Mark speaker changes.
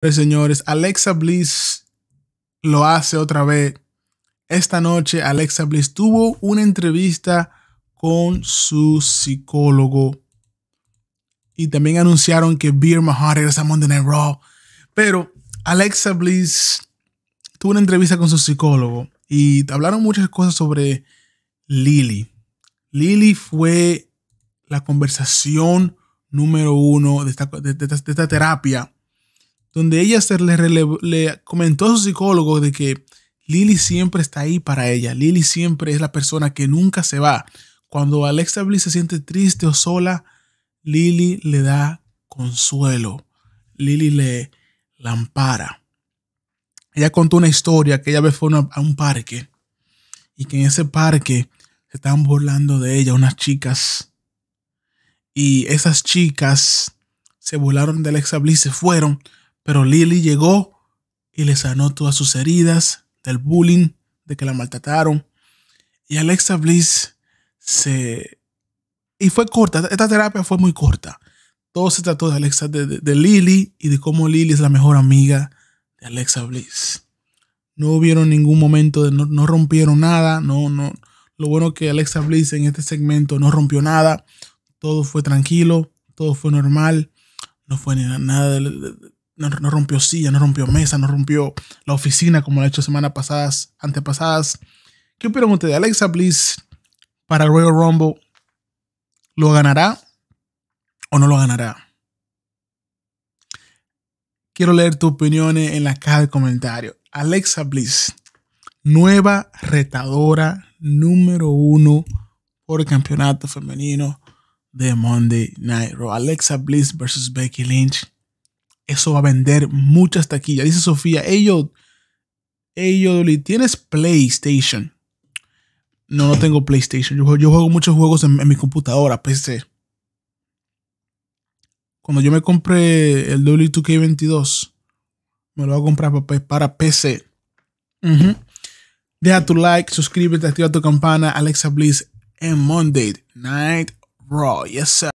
Speaker 1: Pues, señores, Alexa Bliss lo hace otra vez. Esta noche Alexa Bliss tuvo una entrevista con su psicólogo. Y también anunciaron que Beer Mahar era Samon Monday Night Raw. Pero Alexa Bliss tuvo una entrevista con su psicólogo y hablaron muchas cosas sobre Lily. Lily fue la conversación número uno de esta terapia donde ella se le, comentó a su psicólogo de que Lily siempre está ahí para ella. Lily siempre es la persona que nunca se va. Cuando Alexa Bliss se siente triste o sola, Lily le da consuelo. Lily le la ampara. Ella contó una historia que ella fue a un parque y que en ese parque se estaban burlando de ella unas chicas. Y esas chicas se burlaron de Alexa Bliss, se fueron pero Lily llegó y le sanó todas sus heridas del bullying, de que la maltrataron. Y Alexa Bliss se... Y fue corta, esta terapia fue muy corta. Todo se trató de Alexa, de, de, Lily y de cómo Lily es la mejor amiga de Alexa Bliss. No hubieron ningún momento, de, no, rompieron nada, no, no. Lo bueno que Alexa Bliss en este segmento no rompió nada, todo fue tranquilo, todo fue normal, no fue nada de, no, rompió silla, no rompió mesa, no rompió la oficina como lo ha hecho semana pasadas, antepasadas. ¿Qué opinan ustedes? Alexa Bliss para el Royal Rumble, ¿lo ganará o no lo ganará? Quiero leer tu opinión en la caja de comentarios. Alexa Bliss, nueva retadora número uno por el campeonato femenino de Monday Night Raw. Alexa Bliss versus Becky Lynch eso va a vender muchas taquillas. Dice Sofía, ellos ¿tienes PlayStation? No, no tengo PlayStation. Yo, juego muchos juegos en, mi computadora, PC. Cuando yo me compré el W2K22, me lo voy a comprar para, PC. Deja tu like, suscríbete, activa tu campana. Alexa Bliss en Monday Night Raw. Yes, sir.